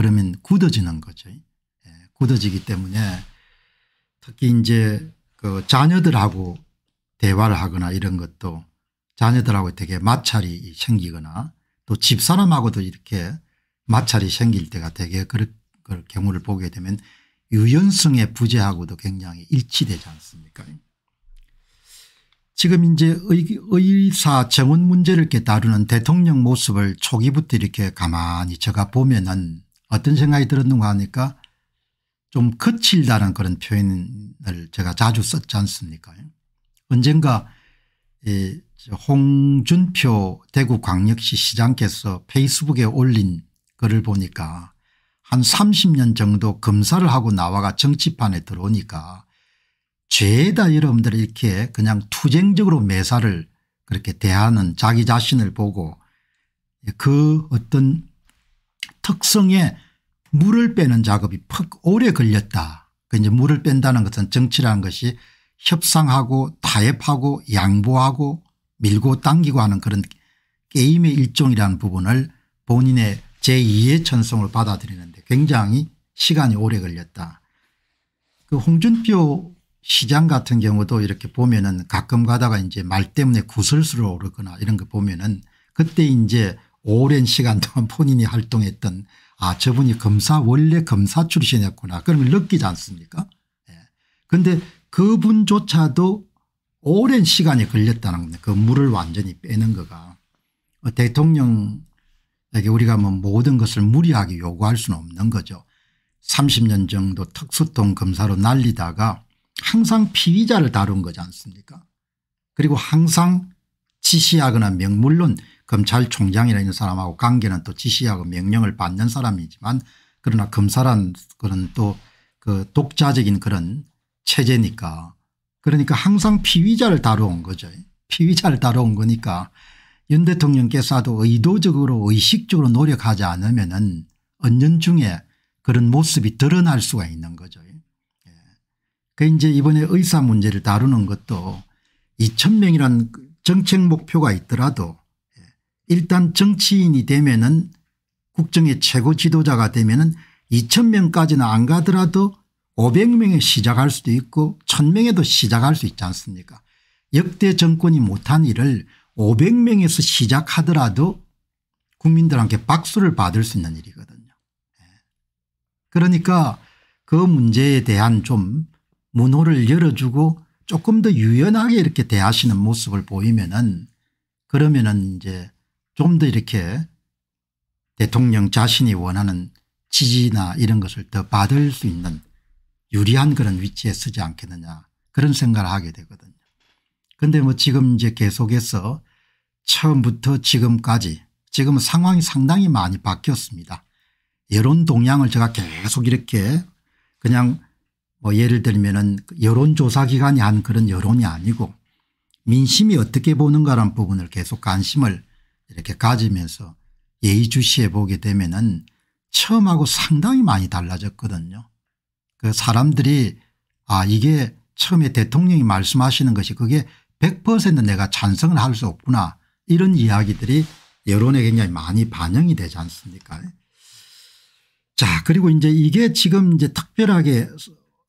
그러면 굳어지는 거죠. 예, 굳어지기 때문에 특히 이제 그 자녀들하고 대화를 하거나 이런 것도 자녀들하고 되게 마찰이 생기거나 또 집사람하고도 이렇게 마찰이 생길 때가 되게 그런 경우를 보게 되면 유연성의 부재하고도 굉장히 일치되지 않습니까 지금 이제 의사 정원 문제를 이렇게 다루는 대통령 모습을 초기부터 이렇게 가만히 제가 보면은 어떤 생각이 들었는가 하니까 좀 거칠다는 그런 표현을 제가 자주 썼지 않습니까 언젠가 이 홍준표 대구광역시 시장께서 페이스북에 올린 글을 보니까 한 30년 정도 검사를 하고 나와가 정치판에 들어오니까 죄다 여러분들 이렇게 그냥 투쟁적으로 매사를 그렇게 대하는 자기 자신을 보고 그 어떤 특성에 물을 빼는 작업이 퍽 오래 걸렸다. 그 이제 물을 뺀다는 것은 정치라는 것이 협상하고 타협하고 양보하고 밀고 당기고 하는 그런 게임의 일종이라는 부분을 본인의 제2의 천성을 받아들이는데 굉장히 시간이 오래 걸렸다. 그 홍준표 시장 같은 경우도 이렇게 보면은 가끔 가다가 이제 말 때문에 구설수로 오르거나 이런 거 보면은 그때 이제 오랜 시간 동안 본인이 활동했던 아 저분이 검사 원래 검사 출신이었구나 그러면 느끼지 않습니까 그런데 예. 그분조차도 오랜 시간이 걸렸다는 겁니다. 그 물을 완전히 빼는 거가 어, 대통령에게 우리가 뭐 모든 것을 무리하게 요구할 수는 없는 거죠. 30년 정도 특수통 검사로 날리다가 항상 피의자를 다룬 거지 않습니까 그리고 항상 지시하거나 명 물론 검찰총장이라는 사람하고 관계는 또 지시하고 명령을 받는 사람이지만 그러나 검사란 그런 또그 독자적인 그런 체제니까 그러니까 항상 피의자를 다뤄온 거죠. 피의자를 다뤄온 거니까 윤 대통령께서도 의도적으로 의식적으로 노력하지 않으면 은 언년중에 그런 모습이 드러날 수가 있는 거죠. 예. 그 이제 이번에 의사 문제를 다루는 것도 2천명이란 정책 목표가 있더라도 일단 정치인이 되면은 국정의 최고 지도자가 되면은 2000명까지는 안 가더라도 500명에 시작할 수도 있고 1000명에도 시작할 수 있지 않습니까 역대 정권이 못한 일을 500명에서 시작하더라도 국민들한테 박수를 받을 수 있는 일이거든요. 예. 그러니까 그 문제에 대한 좀 문호를 열어주고 조금 더 유연하게 이렇게 대하시는 모습을 보이면은 그러면은 이제 좀더 이렇게 대통령 자신이 원하는 지지나 이런 것을 더 받을 수 있는 유리한 그런 위치에 서지 않겠느냐 그런 생각을 하게 되거든요. 그런데 뭐 지금 이제 계속해서 처음부터 지금까지 지금 상황이 상당히 많이 바뀌었습니다. 여론 동향을 제가 계속 이렇게 그냥 뭐 예를 들면은 그 여론조사기관이 한 그런 여론이 아니고 민심이 어떻게 보는가라는 부분을 계속 관심을 이렇게 가지면서 예의주시해 보게 되면은 처음하고 상당히 많이 달라졌거든요. 그 사람들이 아 이게 처음에 대통령이 말씀하시는 것이 그게 100% 내가 찬성을 할 수 없구나 이런 이야기들이 여론에 굉장히 많이 반영이 되지 않습니까 자 그리고 이제 이게 지금 이제 특별하게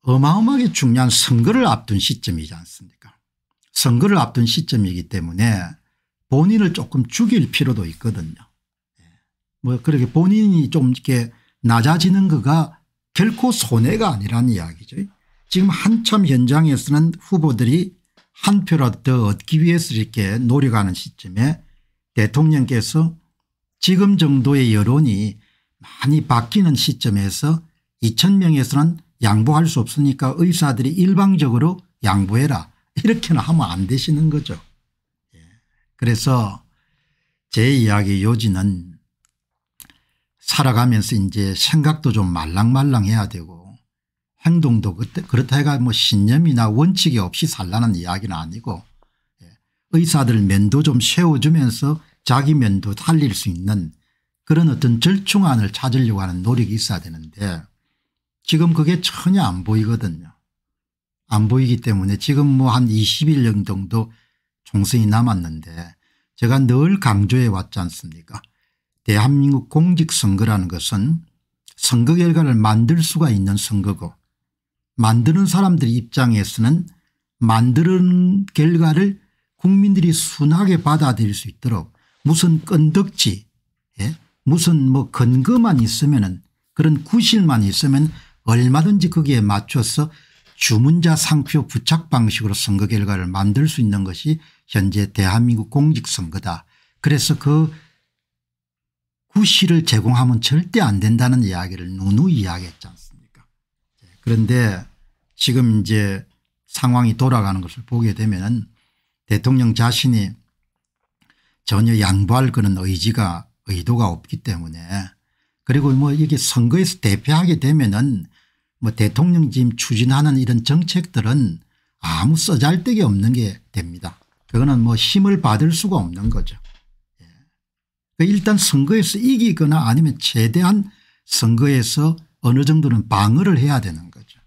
어마어마하게 중요한 선거를 앞둔 시점이지 않습니까 선거를 앞둔 시점이기 때문에 본인을 조금 죽일 필요도 있거든요. 예. 뭐 그렇게 본인이 좀 이렇게 낮아지는 거가 결코 손해가 아니라는 이야기죠. 지금 한참 현장에서는 후보들이 한 표라도 더 얻기 위해서 이렇게 노력하는 시점에 대통령께서 지금 정도의 여론이 많이 바뀌는 시점에서 2 0명에서는 양보할 수 없으니까 의사들이 일방적으로 양보해라 이렇게는 하면 안 되시는 거죠. 그래서 제 이야기 요지는 살아가면서 이제 생각도 좀 말랑말랑해야 되고 행동도 그렇다 해가 뭐 신념이나 원칙이 없이 살라는 이야기는 아니고 예, 의사들 면도 좀 세워주면서 자기 면도 살릴 수 있는 그런 어떤 절충안을 찾으려고 하는 노력이 있어야 되는데 지금 그게 전혀 안 보이거든요. 안 보이기 때문에 지금 뭐 한 20일 정도 총선이 남았는데 제가 늘 강조해 왔지 않습니까 대한민국 공직선거라는 것은 선거 결과를 만들 수가 있는 선거고 만드는 사람들 입장에서는 만드는 결과를 국민들이 순하게 받아들일 수 있도록 무슨 끈덕지 예? 무슨 뭐 근거만 있으면 은 그런 구실만 있으면 얼마든지 거기에 맞춰서 주문자 상표 부착 방식으로 선거 결과를 만들 수 있는 것이 현재 대한민국 공직선거다. 그래서 그 구실을 제공하면 절대 안 된다는 이야기를 누누이 이야기했지 않습니까 예, 그런데 지금 이제 상황이 돌아가는 것을 보게 되면 은 대통령 자신이 전혀 양보할 그런 의지가 의도가 없기 때문에 그리고 뭐 이게 선거에서 대표하게 되면은 뭐 대통령 지금 추진하는 이런 정책들은 아무 써잘데기 없는 게 됩니다. 그거는 뭐 힘을 받을 수가 없는 거죠. 예. 그 일단 선거에서 이기거나 아니면 최대한 선거에서 어느 정도는 방어를 해야 되는 거죠.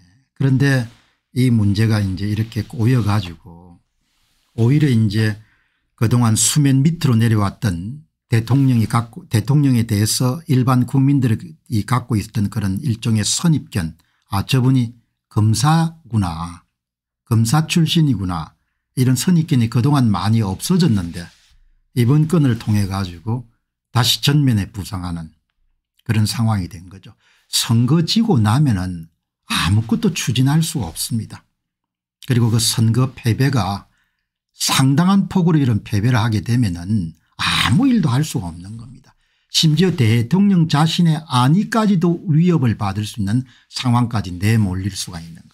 예. 그런데 이 문제가 이제 이렇게 꼬여 가지고 오히려 이제 그동안 수면 밑으로 내려왔던 대통령이 갖고 대통령에 대해서 일반 국민들이 갖고 있던 그런 일종의 선입견 아 저분이 검사구나 검사 출신이구나 이런 선입견이 그동안 많이 없어졌는데 이번 건을 통해 가지고 다시 전면에 부상하는 그런 상황이 된 거죠. 선거 지고 나면은 아무것도 추진할 수가 없습니다. 그리고 그 선거 패배가 상당한 폭으로 이런 패배를 하게 되면은 아무 일도 할 수가 없는 겁니다. 심지어 대통령 자신의 안위까지도 위협을 받을 수 있는 상황까지 내몰릴 수가 있는 거니다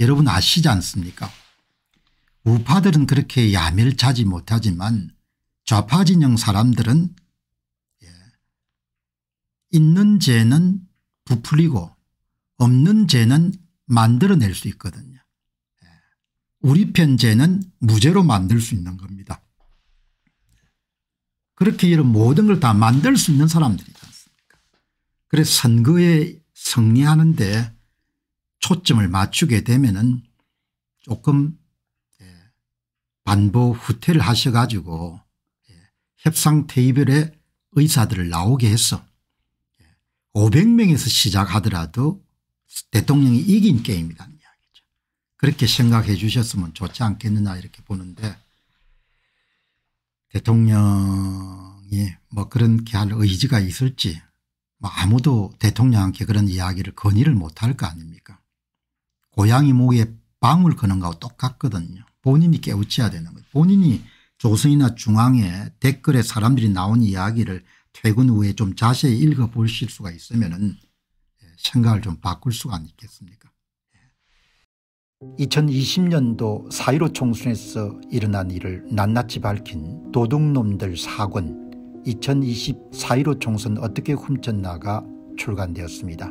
여러분 아시지 않습니까 우파들은 그렇게 야멸차지 못하지만 좌파 진영 사람들은 예, 있는 죄는 부풀리고 없는 죄는 만들어낼 수 있거든요. 예, 우리 편 죄는 무죄로 만들 수 있는 겁니다. 그렇게 이런 모든 걸 다 만들 수 있는 사람들이지 않습니까 그래서 선거에 승리하는데 초점을 맞추게 되면은 조금 예, 반보 후퇴를 하셔가지고 예, 협상 테이블에 의사들을 나오게 해서 예, 500명에서 시작하더라도 대통령이 이긴 게임이라는 이야기죠. 그렇게 생각해 주셨으면 좋지 않겠느냐 이렇게 보는데 대통령이 뭐 그렇게 할 의지가 있을지 뭐 아무도 대통령한테 그런 이야기를 건의를 못할 거 아닙니까 고양이 목에 방울 거는 거하고 똑같거든요. 본인이 깨우쳐야 되는 거예요. 본인이 조선이나 중앙에 댓글에 사람들이 나온 이야기를 퇴근 후에 좀 자세히 읽어보실 수가 있으면 예, 생각을 좀 바꿀 수가 있겠습니까 2020년도 예. 4.15 총선에서 일어난 일을 낱낱이 밝힌 도둑놈들 4권 2020 4.15 총선 어떻게 훔쳤나가 출간되었습니다.